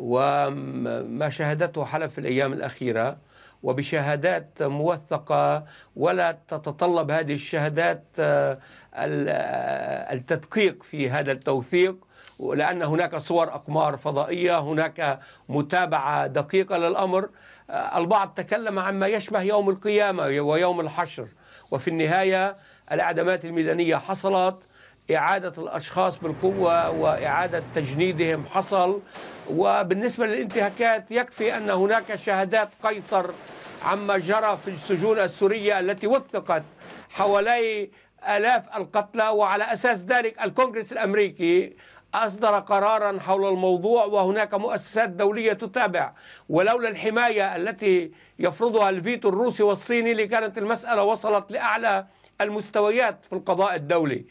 وما شاهدته حلب في الأيام الأخيرة وبشهادات موثقة ولا تتطلب هذه الشهادات آه، آه، التدقيق في هذا التوثيق لأن هناك صور أقمار فضائية هناك متابعة دقيقة للأمر آه، البعض تكلم عما يشبه يوم القيامة ويوم الحشر وفي النهاية الأعدامات الميدانية حصلت إعادة الأشخاص بالقوة وإعادة تجنيدهم حصل وبالنسبة للانتهاكات يكفي أن هناك شهادات قيصر عما جرى في السجون السورية التي وثقت حوالي آلاف القتلى وعلى أساس ذلك الكونغرس الأمريكي أصدر قرارا حول الموضوع وهناك مؤسسات دولية تتابع ولولا الحماية التي يفرضها الفيتو الروسي والصيني لكانت المسألة وصلت لأعلى المستويات في القضاء الدولي